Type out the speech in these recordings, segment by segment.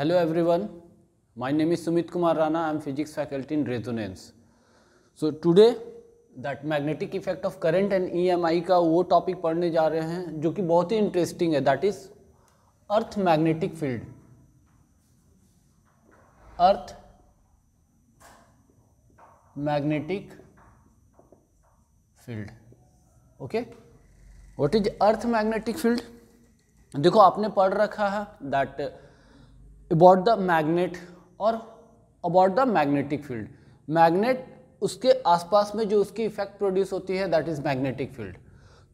Hello everyone my name is Sumit Kumar Rana I am physics faculty in Resonance so today that magnetic effect of current and EMI का वो topic पढ़ने जा रहे हैं जो कि बहुत ही इंटरेस्टिंग है that is earth magnetic field earth magnetic field okay what is earth magnetic field देखो आपने पढ़ रखा है दैट अबाउट द मैग्नेट और about the magnetic field magnet उसके आसपास में जो उसकी इफेक्ट प्रोड्यूस होती है दैट इज़ मैग्नेटिक फील्ड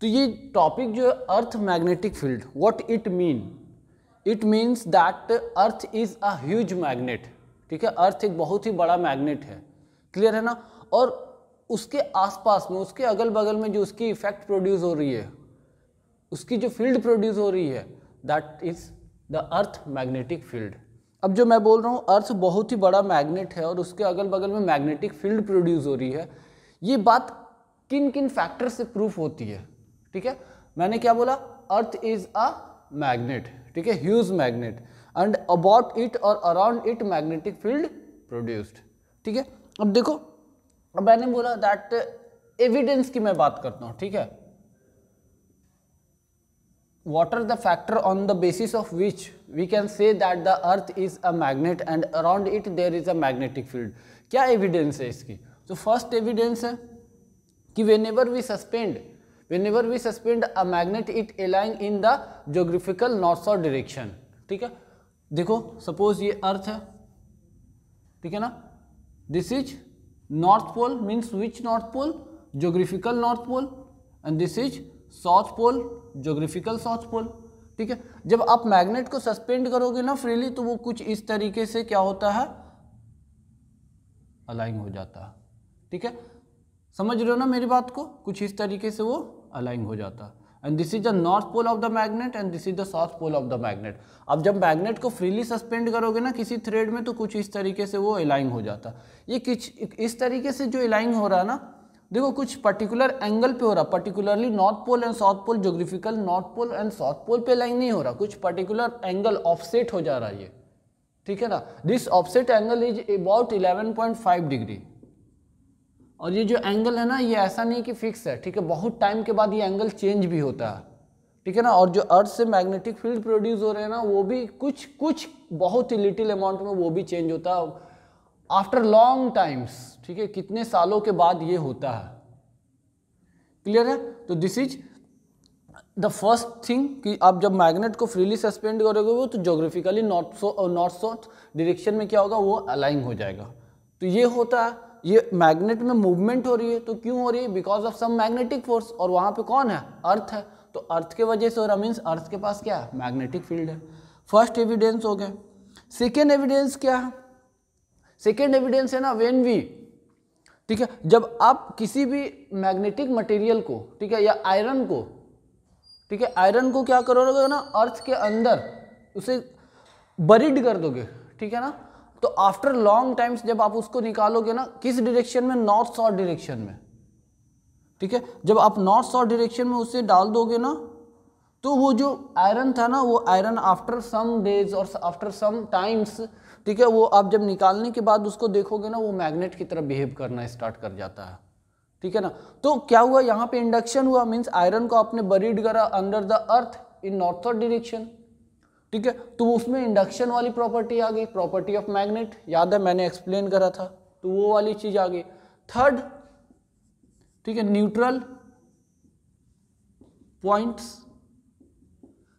तो ये टॉपिक जो है earth magnetic field what it mean it means that earth is a huge magnet ठीक है अर्थ एक बहुत ही बड़ा मैग्नेट है क्लियर है ना और उसके आसपास में उसके अगल बगल में जो उसकी इफेक्ट प्रोड्यूस हो रही है उसकी जो फील्ड प्रोड्यूस हो रही है that is the earth magnetic field अब जो मैं बोल रहा हूँ अर्थ बहुत ही बड़ा मैग्नेट है और उसके अगल बगल में मैग्नेटिक फील्ड प्रोड्यूस हो रही है ये बात किन किन फैक्टर से प्रूफ होती है ठीक है मैंने क्या बोला अर्थ इज अ मैग्नेट ठीक है huge magnet and about it और around it magnetic field produced ठीक है अब देखो अब मैंने बोला दैट एविडेंस की मैं बात करता हूँ ठीक है what are the factor on the basis of which we can say that the earth is a magnet and around it there is a magnetic field क्या एविडेंस है इसकी तो फर्स्ट एविडेंस है कि whenever we suspend whenever we suspend a magnet it एलाइंग in the geographical north south direction ठीक है देखो सपोज ये अर्थ है ठीक है ना this is north pole means which north pole geographical north pole and this is south pole geographical south pole ठीक है जब आप मैग्नेट को सस्पेंड करोगे ना फ्रीली तो वो कुछ इस तरीके से क्या होता है अलाइन हो जाता है ठीक है समझ रहे हो ना मेरी बात को कुछ इस तरीके से वो अलाइंग हो जाता है and this is the north pole of the magnet and this is the south pole of the magnet अब जब मैग्नेट को फ्रीली सस्पेंड करोगे ना किसी थ्रेड में तो कुछ इस तरीके से वो अलाइन हो जाता ये किस इस तरीके से जो अलाइन हो रहा है ना देखो कुछ पर्टिकुलर एंगल पे हो रहा particularly north pole and south pole geographical north pole and south pole पे लाइन नहीं हो रहा कुछ पर्टिकुलर एंगल ऑफसेट हो जा रहा है ये ठीक है ना this offset angle is about 11.5 degree और ये जो एंगल है ना ये ऐसा नहीं कि फिक्स है ठीक है बहुत टाइम के बाद ये एंगल चेंज भी होता है ठीक है ना और जो अर्थ से मैग्नेटिक फील्ड प्रोड्यूस हो रहे हैं ना वो भी कुछ कुछ बहुत ही लिटिल अमाउंट में वो भी चेंज होता है आफ्टर लॉन्ग टाइम्स ठीक है कितने सालों के बाद ये होता है क्लियर है तो this is the first thing कि आप जब मैग्नेट को फ्रीली सस्पेंड करोगे वो तो geographically north so north south direction में क्या होगा वो अलाइन हो जाएगा तो ये होता है ये मैग्नेट में मूवमेंट हो रही है तो क्यों हो रही है because of some magnetic force और वहाँ पे कौन है अर्थ है तो अर्थ के वजह से हो रहा मीन्स अर्थ के पास क्या है मैग्नेटिक फील्ड है फर्स्ट एविडेंस हो गया सेकेंड एविडेंस क्या है सेकेंड एविडेंस है ना वेन वी ठीक है जब आप किसी भी मैग्नेटिक मटेरियल को ठीक है या आयरन को ठीक है आयरन को क्या करोगे ना अर्थ के अंदर उसे बरिड कर दोगे ठीक है ना तो आफ्टर लॉन्ग टाइम्स जब आप उसको निकालोगे ना किस डिरेक्शन में नॉर्थ साउथ डिरेक्शन में ठीक है जब आप नॉर्थ साउथ डिरेक्शन में उसे डाल दोगे ना तो वो जो आयरन था ना वो आयरन आफ्टर सम डेज और आफ्टर सम टाइम्स ठीक है वो आप जब निकालने के बाद उसको देखोगे ना वो मैग्नेट की तरह बिहेव करना स्टार्ट कर जाता है ठीक है ना तो क्या हुआ यहाँ पे इंडक्शन हुआ मीन्स आयरन को आपने बरीड करा under the earth in north direction ठीक है तो उसमें इंडक्शन वाली प्रॉपर्टी आ गई प्रॉपर्टी ऑफ मैग्नेट याद है मैंने एक्सप्लेन करा था तो वो वाली चीज आ गई थर्ड ठीक है न्यूट्रल पॉइंट्स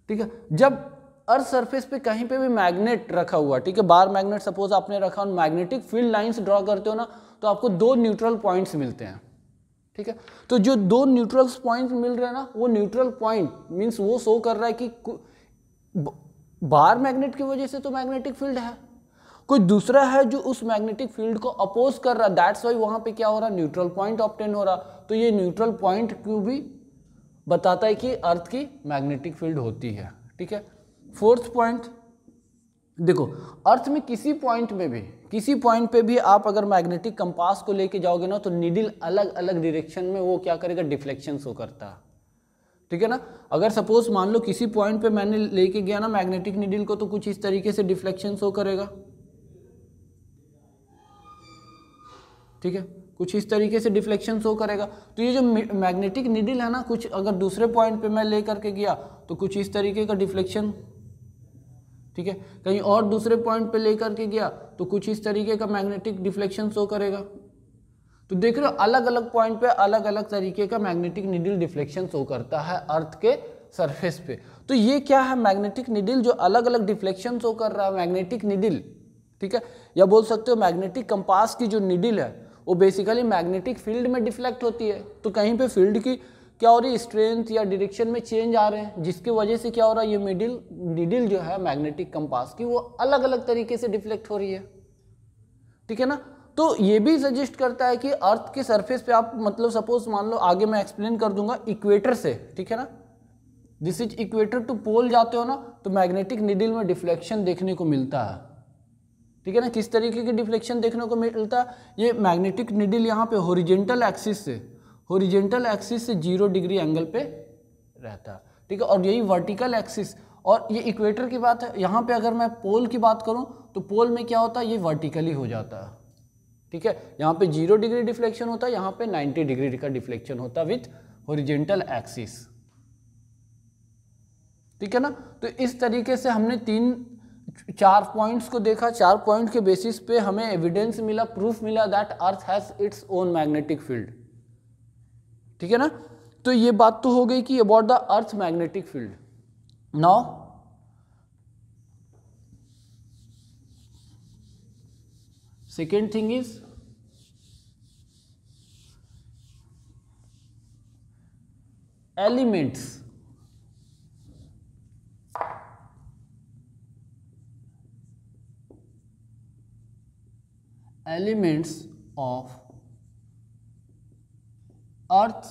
ठीक है जब अर्थ सरफेस पे कहीं पे भी मैग्नेट रखा हुआ ठीक है बार मैग्नेट सपोज आपने रखा और मैग्नेटिक फील्ड लाइंस ड्रॉ करते हो ना तो आपको दो न्यूट्रल पॉइंट्स मिलते हैं ठीक है तो जो दो न्यूट्रल पॉइंट मिल रहे हैं ना वो न्यूट्रल पॉइंट मीन्स वो शो कर रहा है कि बार मैग्नेट की वजह से तो मैग्नेटिक फील्ड है कोई दूसरा है जो उस मैग्नेटिक फील्ड को अपोज कर रहा है दैट्स वाई वहाँ पे क्या हो रहा है न्यूट्रल पॉइंट ऑप्टेन हो रहा तो ये न्यूट्रल पॉइंट क्यों भी बताता है कि अर्थ की मैग्नेटिक फील्ड होती है ठीक है फोर्थ पॉइंट देखो अर्थ में किसी पॉइंट में भी किसी पॉइंट पे भी आप अगर मैग्नेटिक कंपास को लेके जाओगे ना तो निडिल अलग अलग डिरेक्शन में वो क्या करेगा डिफ्लेक्शन शो करता ठीक है ना अगर सपोज मान लो किसी पॉइंट पे मैंने लेके गया ना मैग्नेटिक निडिल को तो कुछ इस तरीके से डिफ्लेक्शन शो करेगा ठीक है कुछ इस तरीके से डिफ्लेक्शन शो करेगा तो ये जो मैग्नेटिक निडिल है ना कुछ अगर दूसरे पॉइंट पे मैं ले करके गया तो कुछ इस तरीके का डिफ्लेक्शन ठीक है कहीं और दूसरे पॉइंट पे लेकर के गया तो कुछ इस तरीके का मैग्नेटिक डिफ्लेक्शन शो करेगा तो देख रहे हो अलग अलग पॉइंट पे अलग अलग तरीके का मैग्नेटिक निडिल डिफ्लेक्शन शो करता है अर्थ के सरफेस पे तो ये क्या है मैग्नेटिक निडिल जो अलग अलग डिफ्लेक्शन शो कर रहा है मैग्नेटिक निडिल ठीक है या बोल सकते हो मैग्नेटिक कंपास की जो निडिल है वो बेसिकली मैग्नेटिक फील्ड में डिफ्लेक्ट होती है तो कहीं पे फील्ड की क्या हो रही है स्ट्रेंथ या डिरेक्शन में चेंज आ रहे हैं जिसकी वजह से क्या हो रहा है ये मिडिल निडिल जो है मैग्नेटिक कंपास की वो अलग अलग तरीके से डिफ्लेक्ट हो रही है ठीक है ना तो ये भी सजेस्ट करता है कि अर्थ के सरफेस पे आप मतलब सपोज मान लो आगे मैं एक्सप्लेन कर दूंगा इक्वेटर से ठीक है ना this is equator to pole जाते हो ना तो मैग्नेटिक निडिल में डिफ्लेक्शन देखने को मिलता है ठीक है ना किस तरीके की डिफ्लेक्शन देखने को मिलता है ये मैग्नेटिक निडिल यहाँ पे होरिजेंटल एक्सिस से होरिजेंटल एक्सिस से जीरो डिग्री एंगल पे रहता है ठीक है और यही वर्टिकल एक्सिस और ये इक्वेटर की बात है यहाँ पे अगर मैं पोल की बात करूँ तो पोल में क्या होता है ये वर्टिकली हो जाता है ठीक है यहाँ पे जीरो डिग्री डिफ्लेक्शन होता है यहाँ पे नाइन्टी डिग्री का डिफ्लेक्शन होता है विथ होरिजेंटल एक्सिस ठीक है ना तो इस तरीके से हमने तीन चार पॉइंट्स को देखा चार पॉइंट के बेसिस पे हमें एविडेंस मिला प्रूफ मिला that earth has its own magnetic field ठीक है ना तो ये बात तो हो गई कि about the earth magnetic field now second thing is elements elements of earth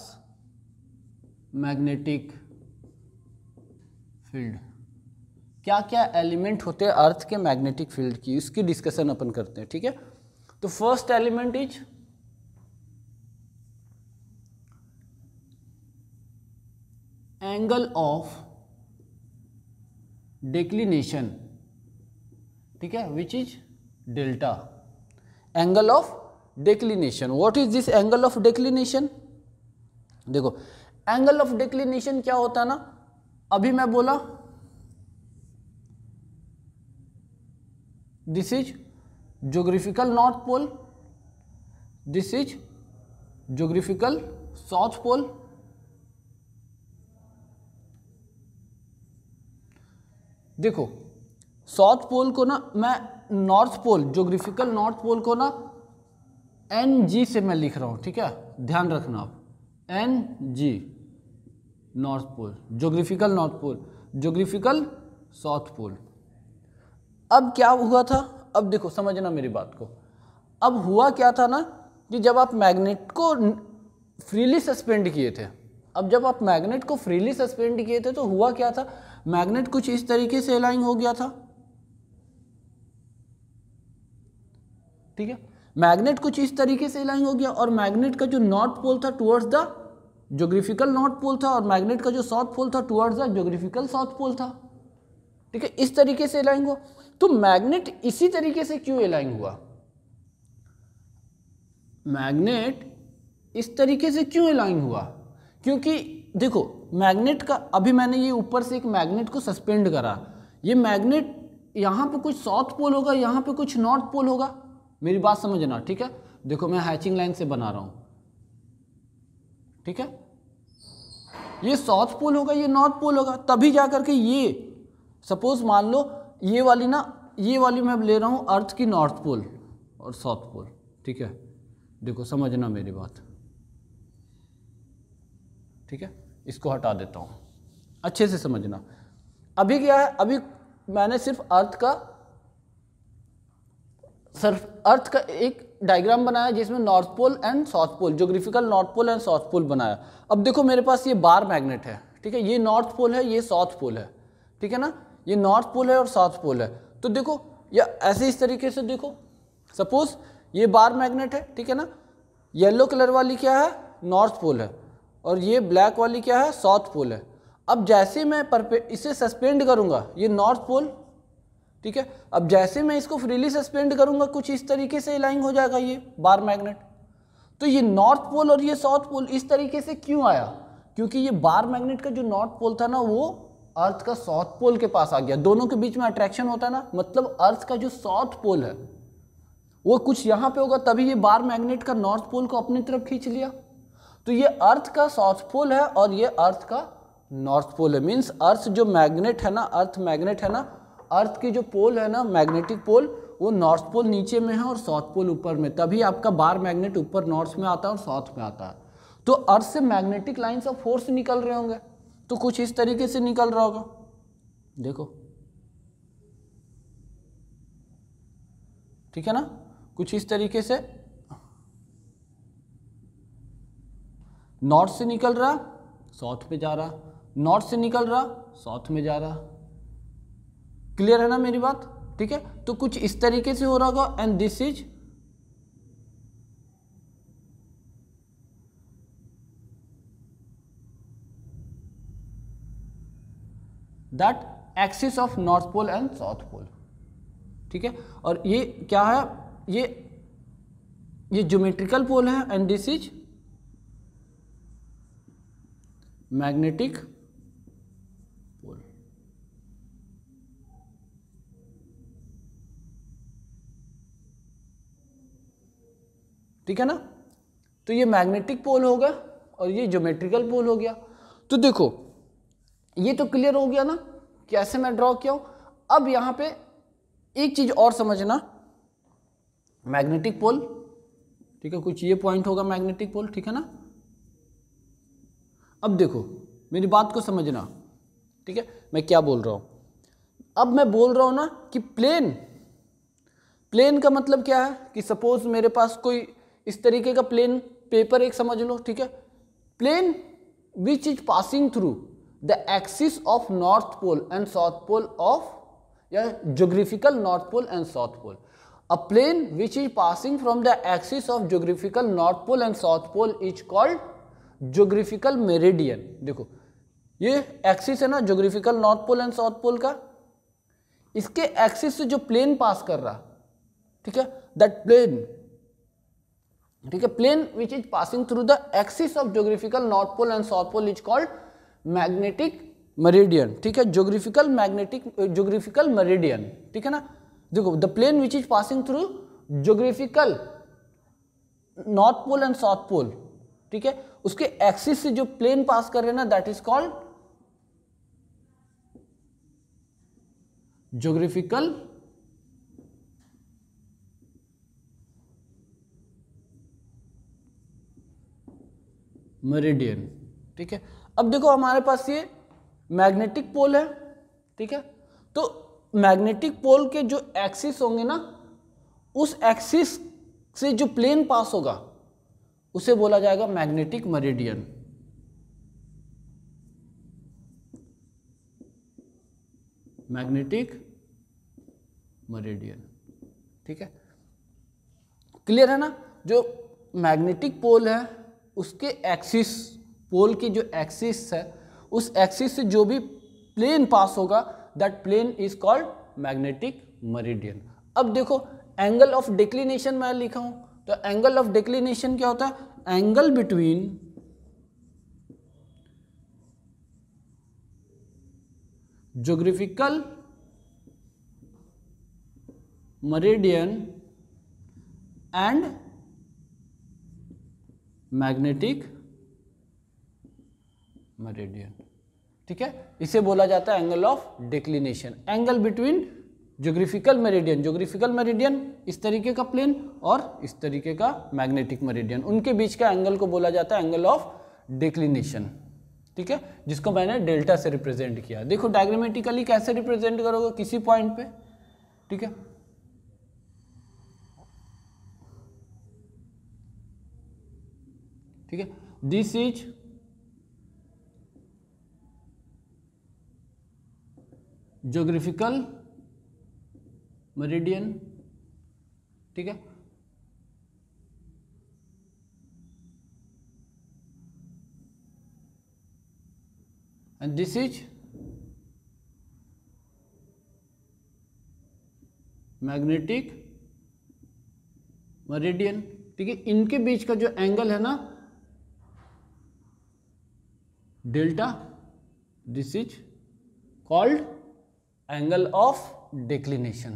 magnetic field क्या क्या एलिमेंट होते हैं अर्थ के मैग्नेटिक फील्ड की उसकी डिस्कशन अपन करते हैं ठीक है तो first element is angle of declination ठीक है which is delta angle of declination what is this angle of declination देखो एंगल ऑफ डिक्लिनेशन क्या होता है ना अभी मैं बोला this is geographical north pole this is geographical south pole देखो साउथ पोल को ना मैं north pole geographical north pole को ना एन जी से मैं लिख रहा हूं ठीक है ध्यान रखना आप N G north pole geographical north pole geographical south pole अब क्या हुआ था अब देखो समझना मेरी बात को अब हुआ क्या था ना कि जब आप मैग्नेट को फ्रीली सस्पेंड किए थे अब जब आप मैग्नेट को फ्रीली सस्पेंड किए थे तो हुआ क्या था मैग्नेट कुछ इस तरीके से अलाइन हो गया था ठीक है मैग्नेट कुछ इस तरीके से लाइन हो गया और मैग्नेट का जो नॉर्थ पोल था towards the geographical north pole था और मैग्नेट का जो साउथ पोल था towards the geographical south pole था ठीक है इस तरीके से अलाइंग हुआ तो मैग्नेट इसी तरीके से क्यों अलाइंग हुआ मैग्नेट इस तरीके से क्यों अलाइंग हुआ क्योंकि देखो मैग्नेट का अभी मैंने ये ऊपर से एक मैग्नेट को सस्पेंड करा ये मैग्नेट यहाँ पे कुछ साउथ पोल होगा यहाँ पे कुछ नॉर्थ पोल होगा मेरी बात समझना ठीक है देखो मैं हैचिंग लाइन से बना रहा हूँ ठीक है ये साउथ पोल होगा ये नॉर्थ पोल होगा तभी जा करके ये सपोज मान लो ये वाली ना ये वाली मैं ले रहा हूँ अर्थ की नॉर्थ पोल और साउथ पोल ठीक है देखो समझना मेरी बात ठीक है इसको हटा देता हूँ अच्छे से समझना अभी क्या है अभी मैंने सिर्फ अर्थ का सर्फ अर्थ का एक डायग्राम बनाया जिसमें north pole and south pole geographical north pole and south pole बनाया अब देखो मेरे पास ये बार मैग्नेट है ठीक है ये नॉर्थ पोल है ये साउथ पोल है ठीक है ना ये नॉर्थ पोल है और साउथ पोल है तो देखो या ऐसे इस तरीके से देखो सपोज ये बार मैग्नेट है ठीक है ना येलो कलर वाली क्या है नॉर्थ पोल है और ये ब्लैक वाली क्या है साउथ पोल है अब जैसे मैं परपे इसे सस्पेंड करूँगा ये नॉर्थ पोल ठीक है अब जैसे मैं इसको फ्रीली सस्पेंड करूंगा कुछ इस तरीके से अलाइन हो जाएगा ये बार मैग्नेट तो ये नॉर्थ पोल और ये साउथ पोल इस तरीके से क्यों आया क्योंकि ये बार मैग्नेट का जो नॉर्थ पोल था ना वो अर्थ का साउथ पोल के पास आ गया दोनों के बीच में अट्रैक्शन होता है ना मतलब अर्थ का जो साउथ पोल है वो कुछ यहां पे होगा तभी ये बार मैग्नेट का नॉर्थ पोल को अपनी तरफ खींच लिया तो ये अर्थ का साउथ पोल है और ये अर्थ का नॉर्थ पोल है मीन्स अर्थ जो मैग्नेट है ना अर्थ मैग्नेट है ना अर्थ के जो पोल है ना मैग्नेटिक पोल वो नॉर्थ पोल नीचे में है और साउथ पोल ऊपर में तभी आपका बार मैग्नेट ऊपर नॉर्थ में आता है और साउथ में आता है तो अर्थ से मैग्नेटिक लाइन्स ऑफ फोर्स निकल रहे होंगे तो कुछ इस तरीके से निकल रहा होगा देखो ठीक है ना कुछ इस तरीके से नॉर्थ से निकल रहा साउथ पे जा रहा नॉर्थ से निकल रहा साउथ में जा रहा क्लियर है ना मेरी बात ठीक है तो कुछ इस तरीके से हो रहा होगा and this is that axis of north pole and south pole ठीक है और ये क्या है ये ये ज्योमेट्रिकल पोल है एंड दिस इज मैग्नेटिक ठीक है ना तो ये मैग्नेटिक पोल होगा और ये ज्योमेट्रिकल पोल हो गया तो देखो ये तो क्लियर हो गया ना कैसे मैं ड्रॉ किया अब यहां पे एक चीज़ और समझना मैग्नेटिक पोल ठीक है कुछ ये पॉइंट होगा मैग्नेटिक पोल ठीक है ना अब देखो मेरी बात को समझना ठीक है मैं क्या बोल रहा हूं अब मैं बोल रहा हूं ना कि प्लेन प्लेन का मतलब क्या है कि सपोज मेरे पास कोई इस तरीके का प्लेन पेपर एक समझ लो ठीक है plane which is passing through the axis of north pole and south pole of या geographical north pole and south pole a plane which is passing from the axis of geographical north pole and south pole is called geographical meridian देखो ये axis है ना geographical north pole and south pole का इसके axis से जो plane पास कर रहा ठीक है दैट प्लेन ठीक है plane which is passing through the axis of geographical north pole and south pole is called magnetic meridian ठीक है ज्योग्राफिकल मैग्नेटिक ज्योग्राफिकल मरेडियन ठीक है ना देखो the plane which is passing through geographical north pole and south pole ठीक है उसके axis से जो प्लेन पास कर रहे हैं ना that is called geographical meridian ठीक है अब देखो हमारे पास ये मैग्नेटिक पोल है ठीक है तो मैग्नेटिक पोल के जो एक्सिस होंगे ना उस एक्सिस से जो प्लेन पास होगा उसे बोला जाएगा मैग्नेटिक मेरिडियन मैग्नेटिक मेरिडियन ठीक है क्लियर है ना जो मैग्नेटिक पोल है उसके एक्सिस पोल की जो एक्सिस है उस एक्सिस से जो भी प्लेन पास होगा that plane is called magnetic meridian अब देखो एंगल ऑफ डिक्लिनेशन मैं लिखा हूं तो एंगल ऑफ डिक्लिनेशन क्या होता है angle between geographical meridian and magnetic meridian ठीक है इसे बोला जाता है angle of declination angle between geographical meridian geographical meridian इस तरीके का प्लेन और इस तरीके का मैग्नेटिक मेरेडियन उनके बीच का एंगल को बोला जाता है एंगल ऑफ डिक्लिनेशन ठीक है जिसको मैंने डेल्टा से रिप्रेजेंट किया देखो डायग्रामेटिकली कैसे रिप्रेजेंट करोगे किसी पॉइंट पे ठीक है ठीक है दिस इज जोग्राफिकल मेरिडियन ठीक है and this is magnetic meridian ठीक है इनके बीच का जो एंगल है ना delta this is called angle of declination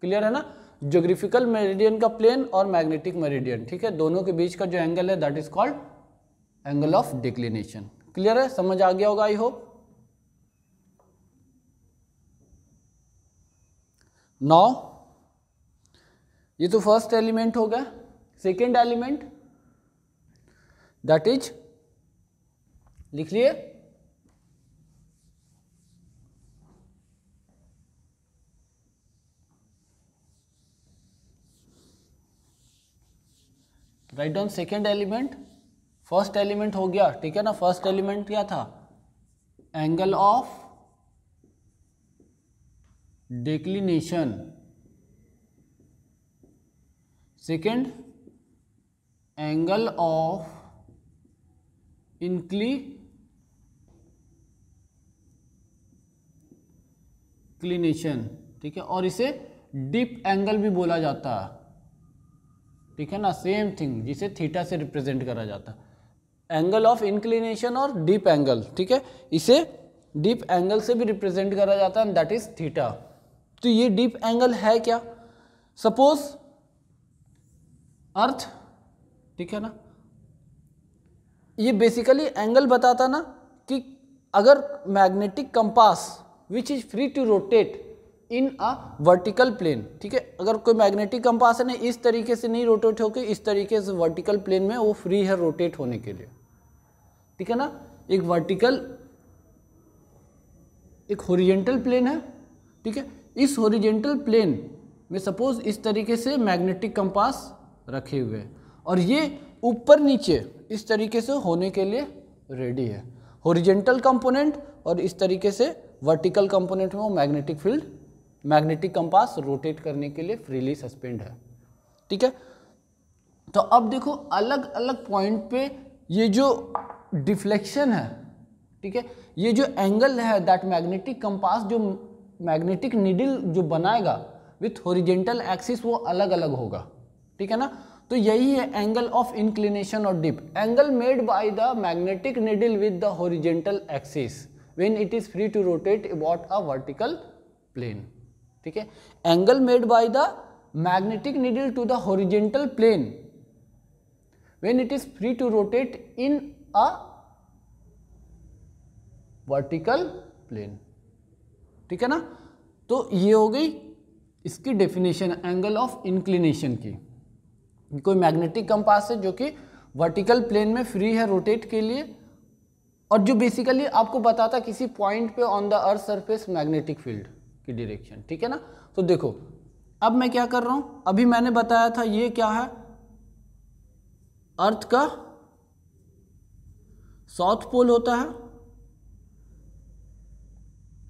clear है ना ज्योग्राफिकल मेरिडियन का प्लेन और मैग्नेटिक मेरिडियन ठीक है दोनों के बीच का जो एंगल है that is called angle of declination clear है समझ आ गया होगा आई होप नाउ ये तो फर्स्ट एलिमेंट हो गया सेकेंड एलिमेंट दैट इज लिख लिए write down second element first element हो गया ठीक है ना फर्स्ट एलिमेंट क्या था angle of declination second angle of incli inclination ठीक है और इसे डिप एंगल भी बोला जाता है ठीक है ना सेम थिंग जिसे थीटा से रिप्रेजेंट करा जाता एंगल ऑफ इंक्लिनेशन और डिप एंगल ठीक है इसे डिप एंगल से भी रिप्रेजेंट करा जाता है दैट इज थीटा तो ये डीप एंगल है क्या सपोज अर्थ ठीक है ना ये बेसिकली एंगल बताता ना कि अगर magnetic compass which is free to rotate in a vertical plane ठीक है अगर कोई मैग्नेटिक कंपास है इस तरीके से नहीं रोटेट होकर इस तरीके से वर्टिकल प्लेन में वो फ्री है रोटेट होने के लिए ठीक है ना एक वर्टिकल एक होरिजेंटल प्लेन है ठीक है इस होरिजेंटल प्लेन में सपोज इस तरीके से मैग्नेटिक कंपास रखे हुए हैं और ये ऊपर नीचे इस तरीके से होने के लिए रेडी है होरिजेंटल कंपोनेंट और इस तरीके से वर्टिकल कंपोनेंट में वो magnetic field magnetic compass rotate करने के लिए फ्रीली सस्पेंड है ठीक है तो अब देखो अलग अलग पॉइंट पे ये जो डिफ्लेक्शन है ठीक है ये जो एंगल है दैट मैग्नेटिक कंपास जो मैग्नेटिक निडिल जो बनाएगा विथ होरिजेंटल एक्सिस वो अलग अलग होगा ठीक है ना तो यही है एंगल ऑफ इंक्लिनेशन और dip angle made by the magnetic needle with the horizontal axis when it is free to rotate about a vertical plane ठीक है angle made by the magnetic needle to the horizontal plane when it is free to rotate in a vertical plane ठीक है ना तो ये हो गई इसकी डेफिनेशन एंगल ऑफ इंक्लिनेशन की कोई मैग्नेटिक कंपास है जो कि वर्टिकल प्लेन में फ्री है रोटेट के लिए और जो बेसिकली आपको बताता किसी पॉइंट पे on the earth surface magnetic field की डिरेक्शन ठीक है ना तो देखो अब मैं क्या कर रहा हूं अभी मैंने बताया था ये क्या है अर्थ का साउथ पोल होता है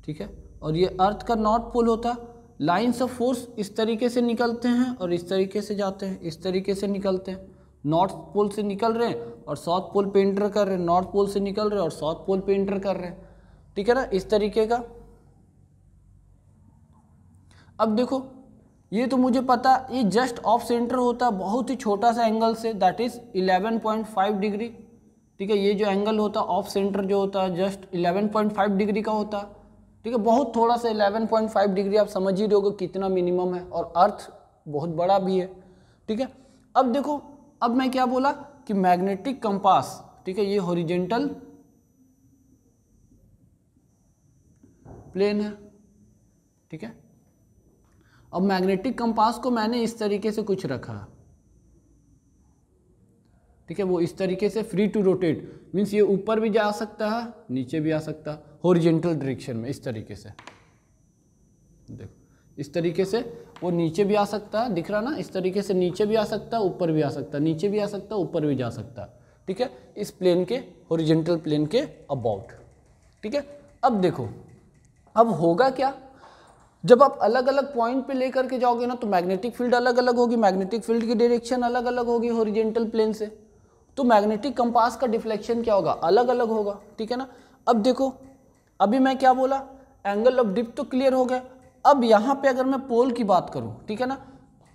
ठीक है और ये अर्थ का नॉर्थ पोल होता है लाइन्स ऑफ फोर्स इस तरीके से निकलते हैं और इस तरीके से जाते हैं इस तरीके से निकलते हैं नॉर्थ पोल से निकल रहे हैं और साउथ पोल पे इंटर कर रहे हैं नॉर्थ पोल से निकल रहे हैं और साउथ पोल पे इंटर कर रहे हैं ठीक है ना इस तरीके का अब देखो ये तो मुझे पता ये जस्ट ऑफ सेंटर होता है बहुत ही छोटा सा angle say that is 11.5 degree ठीक है ये जो एंगल होता है ऑफ सेंटर जो होता है जस्ट 11.5 डिग्री का होता है ठीक है बहुत थोड़ा सा 11.5 डिग्री आप समझ ही हो कितना मिनिमम है और अर्थ बहुत बड़ा भी है ठीक है अब देखो अब मैं क्या बोला कि मैग्नेटिक कंपास ठीक है ये हॉरिजेंटल प्लेन है ठीक है अब मैग्नेटिक कंपास को मैंने इस तरीके से कुछ रखा ठीक है वो इस तरीके से फ्री टू रोटेट मींस ये ऊपर भी जा सकता है नीचे भी आ सकता है हॉरिजेंटल डायरेक्शन में इस तरीके से देखो इस तरीके से वो नीचे भी आ सकता है दिख रहा ना इस तरीके से नीचे भी आ सकता है ऊपर भी आ सकता है नीचे भी आ सकता है ऊपर भी जा सकता है ठीक है इस प्लेन के ओरिजेंटल प्लेन के अबाउट ठीक है अब देखो अब होगा क्या जब आप अलग अलग पॉइंट पे लेकर के जाओगे ना तो मैग्नेटिक फील्ड अलग अलग होगी मैग्नेटिक फील्ड की डायरेक्शन अलग अलग होगी ओरिजेंटल प्लेन से तो मैग्नेटिक कंपास का डिफ्लेक्शन क्या होगा अलग अलग होगा ठीक है ना अब देखो अभी मैं क्या बोला एंगल ऑफ डिप तो क्लियर हो गया अब यहाँ पे अगर मैं पोल की बात करूँ ठीक है ना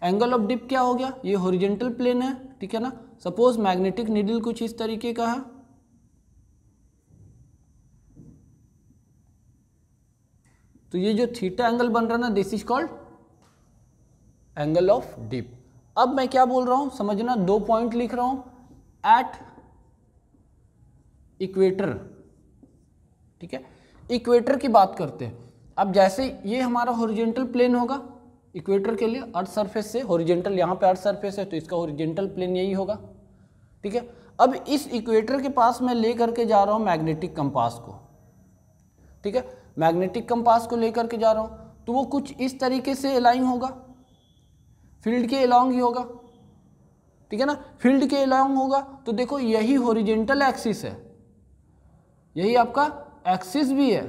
एंगल ऑफ डिप क्या हो गया ये हॉरिजेंटल प्लेन है ठीक है ना सपोज मैग्नेटिक नीडल कुछ इस तरीके का है तो ये जो थीटा एंगल बन रहा है ना this is called angle of dip अब मैं क्या बोल रहा हूँ समझना दो पॉइंट लिख रहा हूँ एट इक्वेटर ठीक है इक्वेटर की बात करते हैं अब जैसे ये हमारा हॉरिजेंटल प्लेन होगा इक्वेटर के लिए अर्थ सरफेस से हॉरिजेंटल यहाँ पे अर्थ सरफेस है तो इसका हॉरिजेंटल प्लेन यही होगा ठीक है अब इस इक्वेटर के पास मैं ले करके जा रहा हूँ मैग्नेटिक कंपास को ठीक है मैग्नेटिक कंपास को लेकर के जा रहा हूँ तो वो कुछ इस तरीके से अलाइन होगा फील्ड के अलॉन्ग ही होगा ठीक है ना फील्ड के अलॉन्ग होगा तो देखो यही हॉरिजेंटल एक्सिस है यही आपका एक्सिस भी है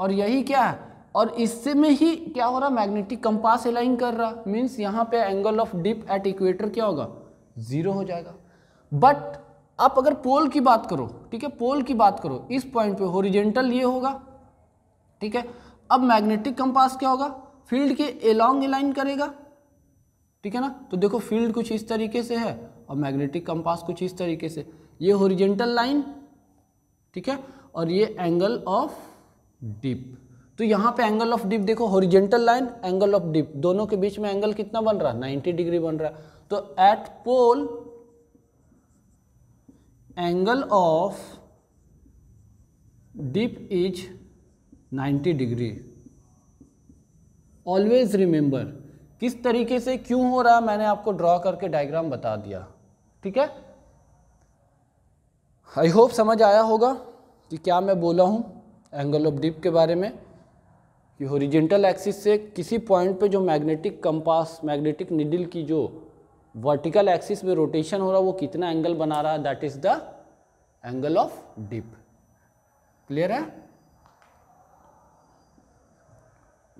और यही क्या है और इससे में ही क्या हो रहा मैग्नेटिक कंपास अलाइन कर रहा मीन्स यहाँ पे angle of dip at equator क्या होगा ज़ीरो हो जाएगा बट आप अगर पोल की बात करो ठीक है पोल की बात करो इस पॉइंट पे होरिजेंटल ये होगा ठीक है अब मैग्नेटिक कंपास क्या होगा फील्ड के एलोंग अलाइन करेगा ठीक है ना तो देखो फील्ड कुछ इस तरीके से है और मैग्नेटिक कंपास कुछ इस तरीके से ये होरिजेंटल लाइन ठीक है और ये एंगल ऑफ डिप तो यहाँ पे एंगल ऑफ डिप देखो horizontal line angle of dip दोनों के बीच में एंगल कितना बन रहा 90 डिग्री बन रहा है तो at pole angle of dip is 90 degree always remember किस तरीके से क्यों हो रहा मैंने आपको ड्रॉ करके डायग्राम बता दिया ठीक है आई होप समझ आया होगा कि क्या मैं बोला हूं एंगल ऑफ डिप के बारे में कि हॉरिजेंटल एक्सिस से किसी पॉइंट पे जो मैग्नेटिक कंपास मैग्नेटिक निडिल की जो वर्टिकल एक्सिस में रोटेशन हो रहा है वो कितना एंगल बना रहा है that is the angle of dip clear है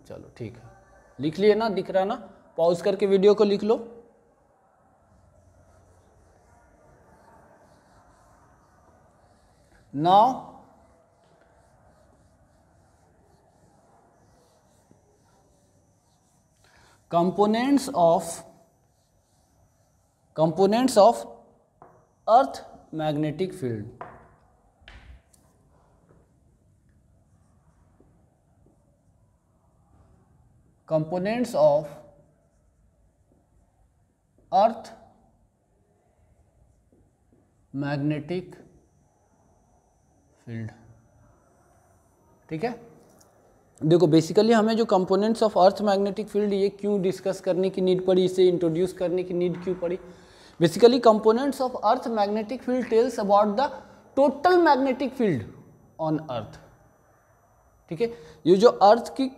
चलो ठीक है लिख लिए ना दिख रहा ना पॉज करके वीडियो को लिख लो now components of components of earth magnetic field components of earth magnetic field ठीक है देखो बेसिकली हमें जो components of earth magnetic field ये क्यों डिस्कस करने की नीड पड़ी इसे इंट्रोड्यूस करने की नीड क्यों पड़ी basically components of earth magnetic field tells about the total magnetic field on earth ठीक है ये जो अर्थ की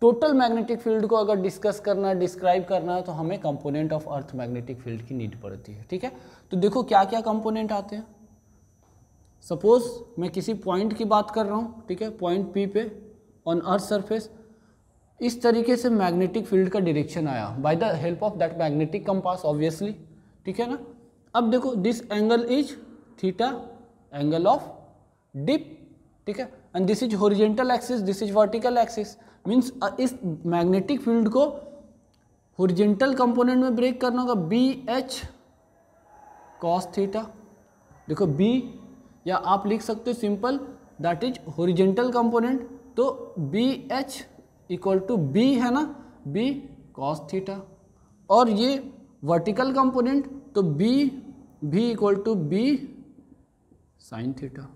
टोटल मैग्नेटिक फील्ड को अगर डिस्कस करना डिस्क्राइब करना है तो हमें component of earth magnetic field की नीड पड़ती है ठीक है तो देखो क्या क्या कंपोनेंट आते हैं सपोज मैं किसी पॉइंट की बात कर रहा हूँ ठीक है पॉइंट पी पे ऑन अर्थ सरफेस इस तरीके से मैग्नेटिक फील्ड का डिरेक्शन आया by the help of that magnetic compass obviously ठीक है ना अब देखो this angle is theta angle of dip ठीक है and this is horizontal axis this is vertical axis means इस मैग्नेटिक फील्ड को होरिजेंटल कंपोनेंट में ब्रेक करना होगा बी एच कॉस थीटा देखो बी या आप लिख सकते हो simple that is horizontal component तो B H equal to B है ना बी कॉस थीटा और ये वर्टिकल कंपोनेंट तो B V equal to B sine theta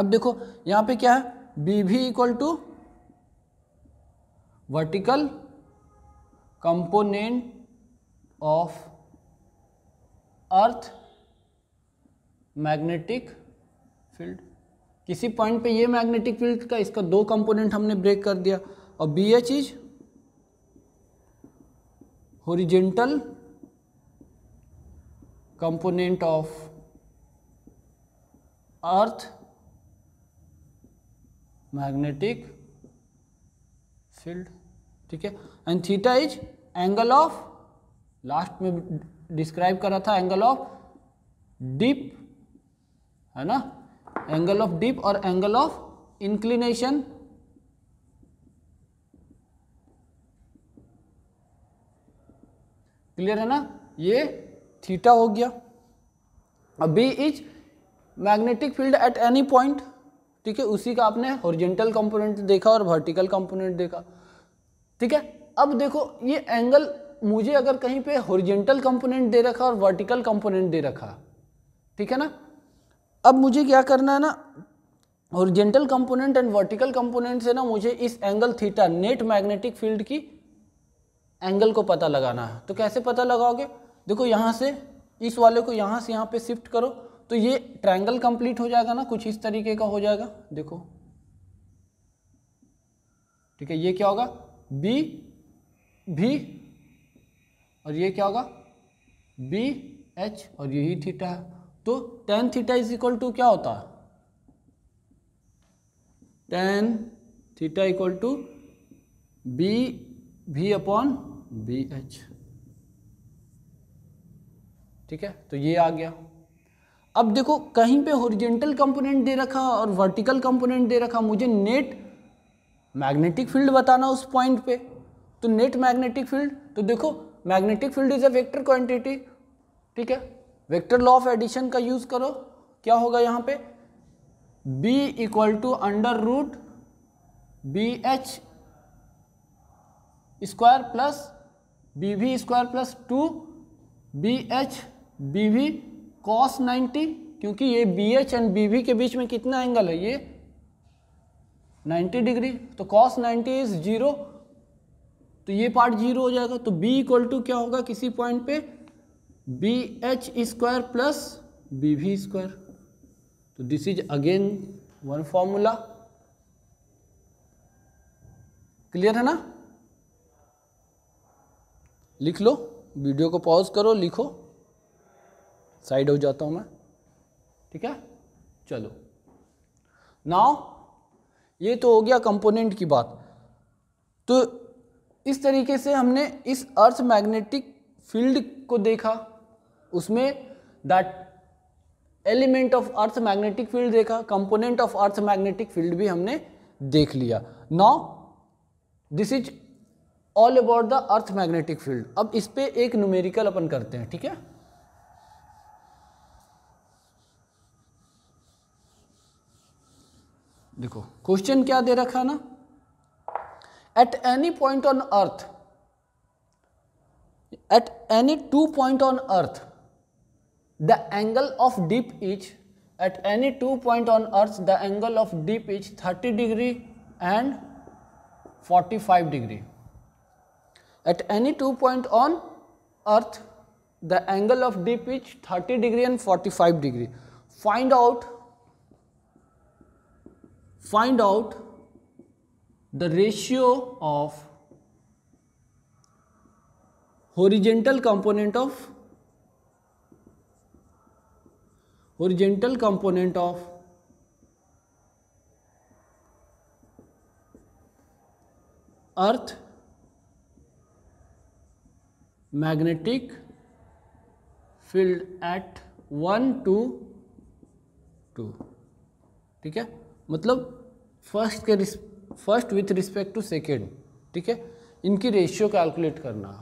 अब देखो यहाँ पे क्या है B V equal to vertical component of earth magnetic field किसी पॉइंट पे ये मैग्नेटिक फील्ड का इसका दो कंपोनेंट हमने ब्रेक कर दिया और B H is horizontal component of earth magnetic field ठीक है and theta is angle of last में डिस्क्राइब करा था एंगल ऑफ डीप है ना एंगल ऑफ डिप और एंगल ऑफ इंक्लिनेशन क्लियर है ना ये थीटा हो गया अब B is magnetic field at any point ठीक है उसी का आपने हॉरिजेंटल कंपोनेंट देखा और वर्टिकल कंपोनेंट देखा ठीक है अब देखो ये एंगल मुझे अगर कहीं पे हॉरिजेंटल कंपोनेंट दे रखा और वर्टिकल कंपोनेंट दे रखा ठीक है ना अब मुझे क्या करना है ना horizontal component and vertical component से ना मुझे इस angle theta net magnetic field की एंगल को पता लगाना है तो कैसे पता लगाओगे देखो यहाँ से इस वाले को यहाँ से यहाँ पे शिफ्ट करो तो ये ट्रायंगल कंप्लीट हो जाएगा ना कुछ इस तरीके का हो जाएगा देखो ठीक है ये क्या होगा बी भी और ये क्या होगा बी एच और यही थीटा है तो tan theta is equal to क्या होता tan theta equal to B V upon B H ठीक है तो ये आ गया अब देखो कहीं पे ओरिजेंटल कंपोनेंट दे रखा और वर्टिकल कंपोनेंट दे रखा मुझे नेट मैग्नेटिक फील्ड बताना उस पॉइंट पे तो नेट मैग्नेटिक फील्ड तो देखो magnetic field is a vector quantity ठीक है वेक्टर लॉ ऑफ एडिशन का यूज करो क्या होगा यहाँ पे b equal to under root B H square plus B V square plus two B H B V cos ninety क्योंकि ये B H and B V के बीच में कितना एंगल है ये 90 डिग्री तो कॉस 90 इज जीरो तो ये पार्ट जीरो हो जाएगा तो b इक्वल टू क्या होगा किसी पॉइंट पे B H square plus B V square तो this is again one formula clear है ना लिख लो वीडियो को पॉज करो लिखो साइड हो जाता हूँ मैं ठीक है चलो नाउ ये तो हो गया कंपोनेंट की बात तो इस तरीके से हमने इस अर्थ मैग्नेटिक फील्ड को देखा उसमें that element of earth magnetic field देखा component of earth magnetic field भी हमने देख लिया now this is all about the earth magnetic field अब इस पर एक न्यूमेरिकल अपन करते हैं ठीक है देखो क्वेश्चन क्या दे रखा ना at any point on earth at any two point on earth the angle of dip is at any two point on earth the angle of dip is 30 degree and 45 degree. At any two point on earth the angle of dip is 30 degree and 45 degree. Find out find out the ratio of horizontal component of horizontal component of earth magnetic field at 1 two two ठीक है मतलब first के first with respect to second ठीक है इनकी ratio calculate करना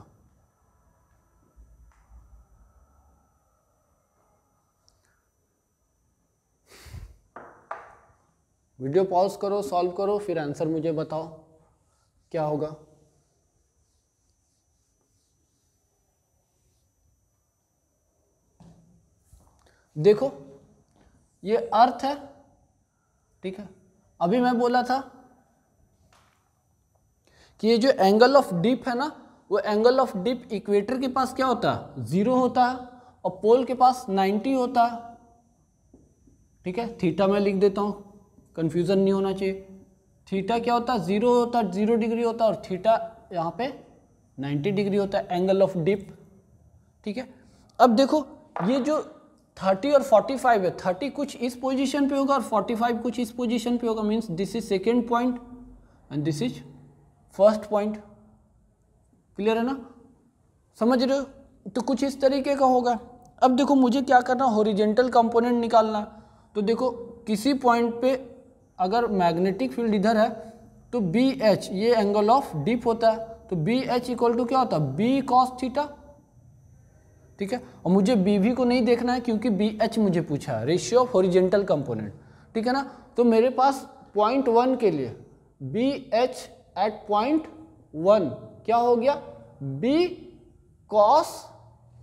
video pause करो solve करो फिर आंसर मुझे बताओ क्या होगा देखो ये अर्थ है ठीक है अभी मैं बोला था कि ये जो एंगल ऑफ डिप है ना वो एंगल ऑफ डिप इक्वेटर के पास क्या होता है जीरो होता है और पोल के पास नाइन्टी होता है ठीक है थीटा मैं लिख देता हूं कन्फ्यूज़न नहीं होना चाहिए थीटा क्या होता है ज़ीरो होता है ज़ीरो डिग्री होता है और थीटा यहाँ पे 90 डिग्री होता है एंगल ऑफ डिप ठीक है अब देखो ये जो 30 और 45 है 30 कुछ इस पोजीशन पे होगा और 45 कुछ इस पोजीशन पे होगा means this is second point and this is first point clear है ना समझ रहे हो तो कुछ इस तरीके का होगा अब देखो मुझे क्या करना हॉरिजेंटल कंपोनेंट निकालना तो देखो किसी पॉइंट पे अगर मैग्नेटिक फील्ड इधर है तो बी एच ये एंगल ऑफ डीप होता है तो बी एच इक्वल टू क्या होता है बी कॉस थीटा ठीक है और मुझे बी वी को नहीं देखना है क्योंकि बी एच मुझे पूछा है रेशियो ऑफ ओरिजेंटल कंपोनेंट ठीक है ना तो मेरे पास पॉइंट वन के लिए B H at point one क्या हो गया बी कॉस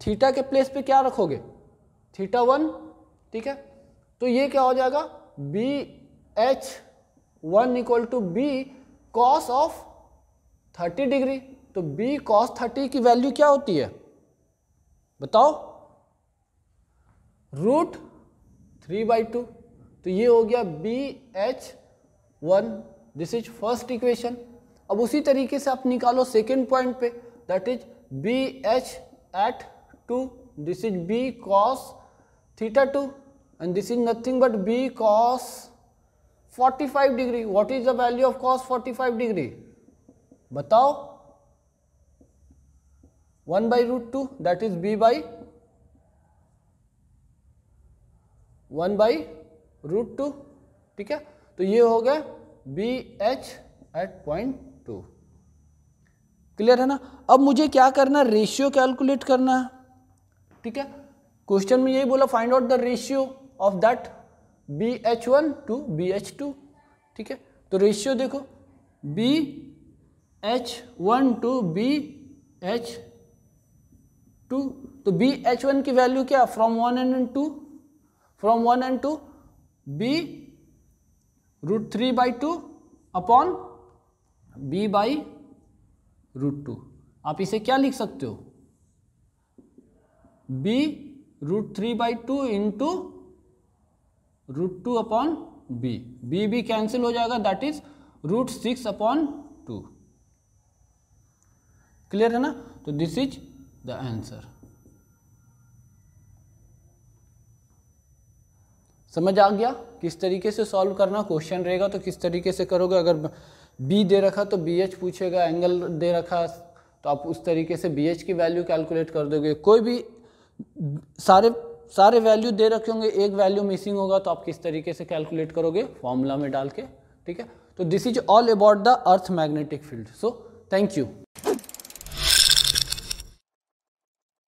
थीटा के प्लेस पे क्या रखोगे थीटा वन ठीक है तो ये क्या हो जाएगा B H one equal to B cos of thirty degree तो बी कॉस थर्टी की वैल्यू क्या होती है बताओ रूट थ्री बाई टू तो ये हो गया B H one this is first equation अब उसी तरीके से आप निकालो सेकेंड पॉइंट पे that is B H at two this is B cos theta two and this is nothing but B cos 45 degree what is the value of cos 45 degree बताओ one by root two that is B by one by root two ठीक है तो ये हो गया B H at point two clear है ना अब मुझे क्या करना रेशियो कैलकुलेट करना है ठीक है क्वेश्चन में यही बोला find out the ratio of that B H one to B H two ठीक है तो रेशियो देखो B H one to B H two तो बी एच वन की वैल्यू क्या from one and and two from one and two B root three by two upon B by root two आप इसे क्या लिख सकते हो B root three by two into root two upon B B B cancel हो जाएगा that is root six upon two clear है ना तो दिस इज द आंसर समझ आ गया किस तरीके से सॉल्व करना क्वेश्चन रहेगा तो किस तरीके से करोगे अगर बी दे रखा तो बी एच पूछेगा एंगल दे रखा तो आप उस तरीके से बी एच की वैल्यू कैलकुलेट कर दोगे कोई भी सारे सारे वैल्यू दे रखे होंगे एक वैल्यू मिसिंग होगा तो आप किस तरीके से कैलकुलेट करोगे फॉर्मूला में डाल के ठीक है तो this is all about the earth magnetic field so thank you